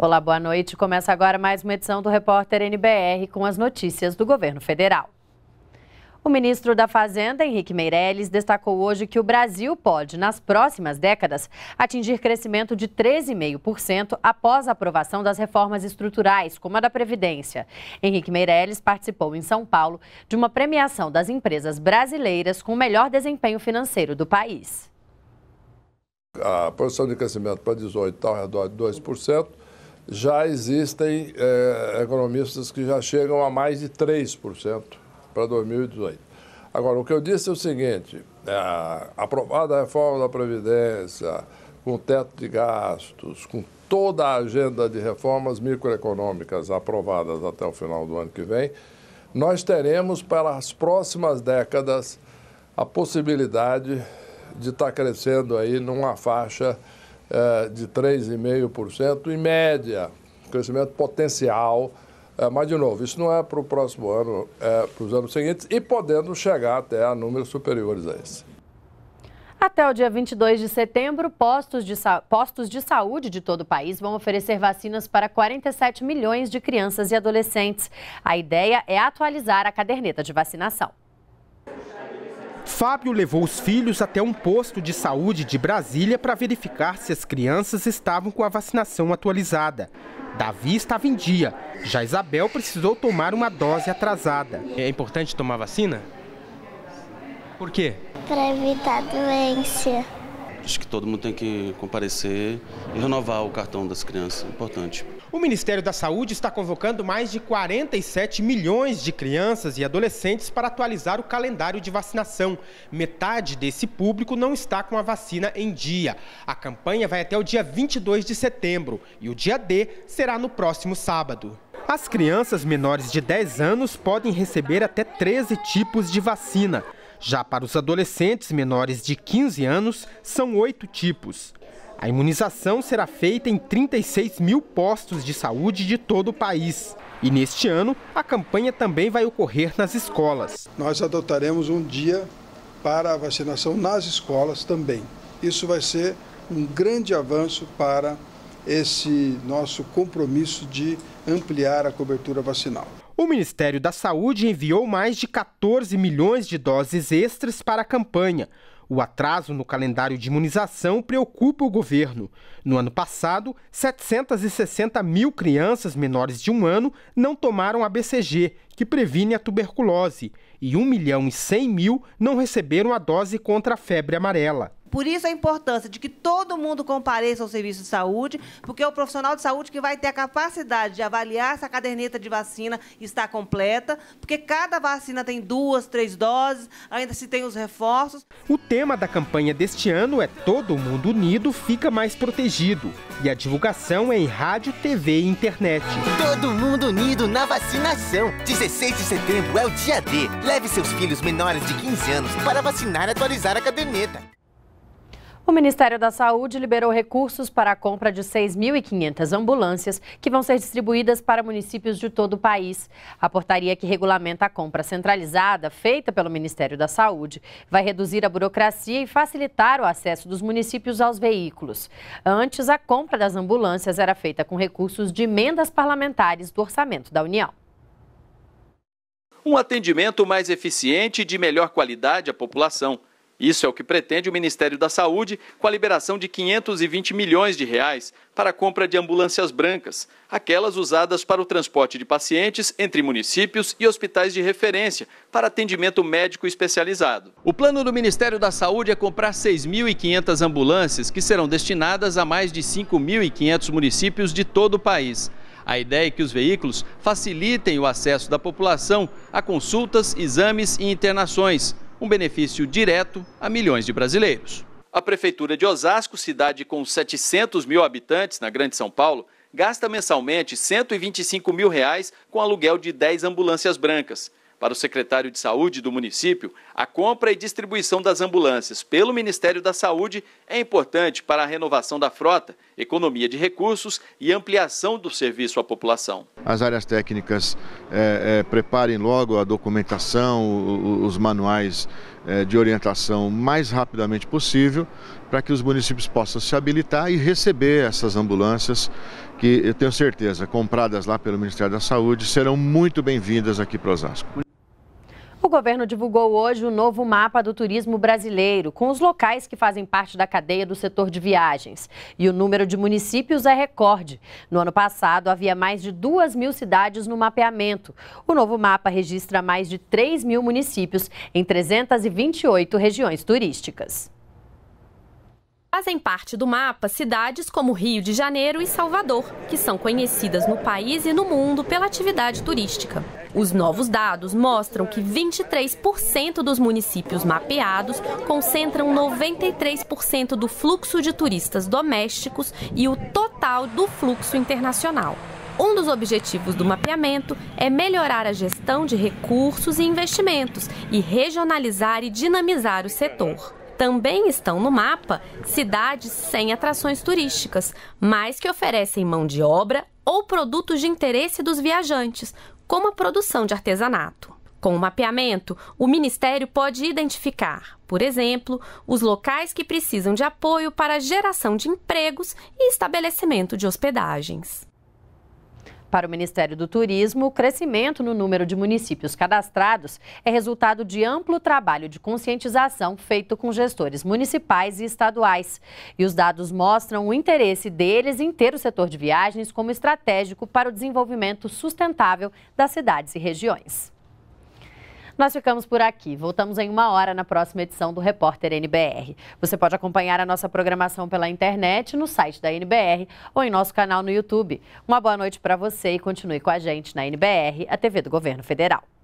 Olá, boa noite. Começa agora mais uma edição do Repórter NBR com as notícias do governo federal. O ministro da Fazenda, Henrique Meirelles, destacou hoje que o Brasil pode, nas próximas décadas, atingir crescimento de 13,5% após a aprovação das reformas estruturais, como a da Previdência. Henrique Meirelles participou em São Paulo de uma premiação das empresas brasileiras com o melhor desempenho financeiro do país. A posição de crescimento para 18 está ao redor de 2% já existem é, economistas que já chegam a mais de 3% para 2018. Agora, o que eu disse é o seguinte: é, aprovada a reforma da Previdência, com o teto de gastos, com toda a agenda de reformas microeconômicas aprovadas até o final do ano que vem, nós teremos para as próximas décadas a possibilidade de estar tá crescendo aí numa faixa é, de 3,5% em média, crescimento potencial. É, mas, de novo, isso não é para o próximo ano, é para os anos seguintes e podendo chegar até a números superiores a esse. Até o dia 22 de setembro, postos de, postos de saúde de todo o país vão oferecer vacinas para 47 milhões de crianças e adolescentes. A ideia é atualizar a caderneta de vacinação. Fábio levou os filhos até um posto de saúde de Brasília para verificar se as crianças estavam com a vacinação atualizada. Davi estava em dia, já Isabel precisou tomar uma dose atrasada. É importante tomar vacina? Por quê? Para evitar doença. Acho que todo mundo tem que comparecer e renovar o cartão das crianças, importante. O Ministério da Saúde está convocando mais de 47 milhões de crianças e adolescentes para atualizar o calendário de vacinação. Metade desse público não está com a vacina em dia. A campanha vai até o dia 22 de setembro e o dia D será no próximo sábado. As crianças menores de 10 anos podem receber até 13 tipos de vacina. Já para os adolescentes menores de 15 anos, são oito tipos. A imunização será feita em 36 mil postos de saúde de todo o país. E neste ano, a campanha também vai ocorrer nas escolas. Nós adotaremos um dia para a vacinação nas escolas também. Isso vai ser um grande avanço para esse nosso compromisso de ampliar a cobertura vacinal. O Ministério da Saúde enviou mais de 14 milhões de doses extras para a campanha. O atraso no calendário de imunização preocupa o governo. No ano passado, 760 mil crianças menores de um ano não tomaram a BCG que previne a tuberculose, e 1 milhão e 100 mil não receberam a dose contra a febre amarela. Por isso a importância de que todo mundo compareça ao serviço de saúde, porque é o profissional de saúde que vai ter a capacidade de avaliar se a caderneta de vacina está completa, porque cada vacina tem duas, três doses, ainda se tem os reforços. O tema da campanha deste ano é Todo Mundo Unido Fica Mais Protegido. E a divulgação é em rádio, TV e internet. Todo mundo unido na vacinação. 16 16 de setembro é o dia D. Leve seus filhos menores de 15 anos para vacinar e atualizar a caderneta. O Ministério da Saúde liberou recursos para a compra de 6.500 ambulâncias que vão ser distribuídas para municípios de todo o país. A portaria que regulamenta a compra centralizada, feita pelo Ministério da Saúde, vai reduzir a burocracia e facilitar o acesso dos municípios aos veículos. Antes, a compra das ambulâncias era feita com recursos de emendas parlamentares do orçamento da União um atendimento mais eficiente e de melhor qualidade à população. Isso é o que pretende o Ministério da Saúde com a liberação de 520 milhões de reais para a compra de ambulâncias brancas, aquelas usadas para o transporte de pacientes entre municípios e hospitais de referência para atendimento médico especializado. O plano do Ministério da Saúde é comprar 6.500 ambulâncias que serão destinadas a mais de 5.500 municípios de todo o país. A ideia é que os veículos facilitem o acesso da população a consultas, exames e internações, um benefício direto a milhões de brasileiros. A Prefeitura de Osasco, cidade com 700 mil habitantes na Grande São Paulo, gasta mensalmente 125 mil reais com aluguel de 10 ambulâncias brancas. Para o secretário de Saúde do município, a compra e distribuição das ambulâncias pelo Ministério da Saúde é importante para a renovação da frota economia de recursos e ampliação do serviço à população. As áreas técnicas é, é, preparem logo a documentação, os manuais é, de orientação mais rapidamente possível, para que os municípios possam se habilitar e receber essas ambulâncias que eu tenho certeza, compradas lá pelo Ministério da Saúde, serão muito bem-vindas aqui para Osasco. O governo divulgou hoje o novo mapa do turismo brasileiro, com os locais que fazem parte da cadeia do setor de viagens. E o número de municípios é recorde. No ano passado, havia mais de 2 mil cidades no mapeamento. O novo mapa registra mais de 3 mil municípios em 328 regiões turísticas. Fazem parte do mapa cidades como Rio de Janeiro e Salvador, que são conhecidas no país e no mundo pela atividade turística. Os novos dados mostram que 23% dos municípios mapeados concentram 93% do fluxo de turistas domésticos e o total do fluxo internacional. Um dos objetivos do mapeamento é melhorar a gestão de recursos e investimentos e regionalizar e dinamizar o setor. Também estão no mapa cidades sem atrações turísticas, mas que oferecem mão de obra ou produtos de interesse dos viajantes, como a produção de artesanato. Com o mapeamento, o Ministério pode identificar, por exemplo, os locais que precisam de apoio para a geração de empregos e estabelecimento de hospedagens. Para o Ministério do Turismo, o crescimento no número de municípios cadastrados é resultado de amplo trabalho de conscientização feito com gestores municipais e estaduais. E os dados mostram o interesse deles em ter o setor de viagens como estratégico para o desenvolvimento sustentável das cidades e regiões. Nós ficamos por aqui. Voltamos em uma hora na próxima edição do Repórter NBR. Você pode acompanhar a nossa programação pela internet, no site da NBR ou em nosso canal no YouTube. Uma boa noite para você e continue com a gente na NBR, a TV do Governo Federal.